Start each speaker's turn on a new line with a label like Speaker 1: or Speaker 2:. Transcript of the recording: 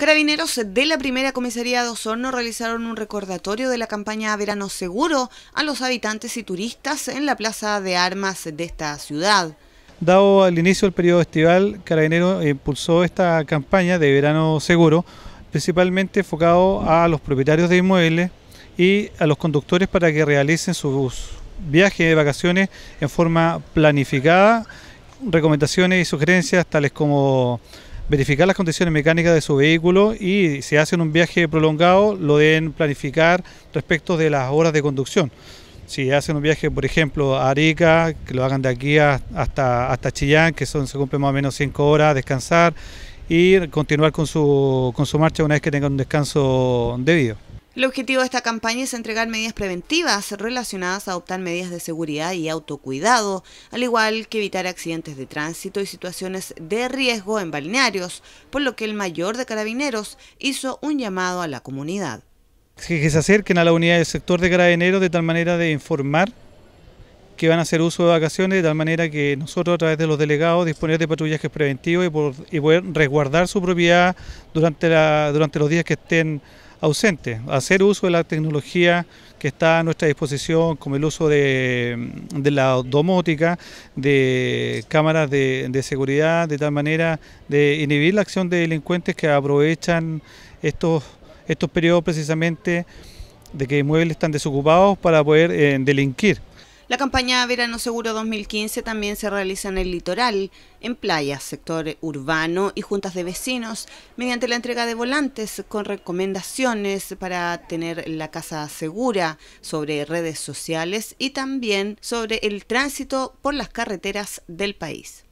Speaker 1: Carabineros de la primera comisaría de Osorno realizaron un recordatorio de la campaña Verano Seguro a los habitantes y turistas en la plaza de armas de esta ciudad.
Speaker 2: Dado al inicio del periodo estival, Carabineros impulsó esta campaña de Verano Seguro, principalmente enfocado a los propietarios de inmuebles y a los conductores para que realicen sus viajes de vacaciones en forma planificada, recomendaciones y sugerencias tales como verificar las condiciones mecánicas de su vehículo y si hacen un viaje prolongado lo deben planificar respecto de las horas de conducción. Si hacen un viaje, por ejemplo, a Arica, que lo hagan de aquí hasta, hasta Chillán, que son, se cumplen más o menos 5 horas, descansar y continuar con su, con su marcha una vez que tengan un descanso debido.
Speaker 1: El objetivo de esta campaña es entregar medidas preventivas relacionadas a adoptar medidas de seguridad y autocuidado, al igual que evitar accidentes de tránsito y situaciones de riesgo en balnearios, por lo que el mayor de carabineros hizo un llamado a la comunidad.
Speaker 2: Que se acerquen a la unidad del sector de carabineros de tal manera de informar que van a hacer uso de vacaciones, de tal manera que nosotros a través de los delegados disponer de patrullajes preventivos y, poder resguardar su propiedad durante, los días que estén ausentes, hacer uso de la tecnología que está a nuestra disposición, como el uso de, la domótica, de cámaras de, seguridad, de tal manera de inhibir la acción de delincuentes que aprovechan estos, estos periodos precisamente de que inmuebles están desocupados para poder eh, delinquir.
Speaker 1: La campaña Verano Seguro 2015 también se realiza en el litoral, en playas, sector urbano y juntas de vecinos, mediante la entrega de volantes con recomendaciones para tener la casa segura sobre redes sociales y también sobre el tránsito por las carreteras del país.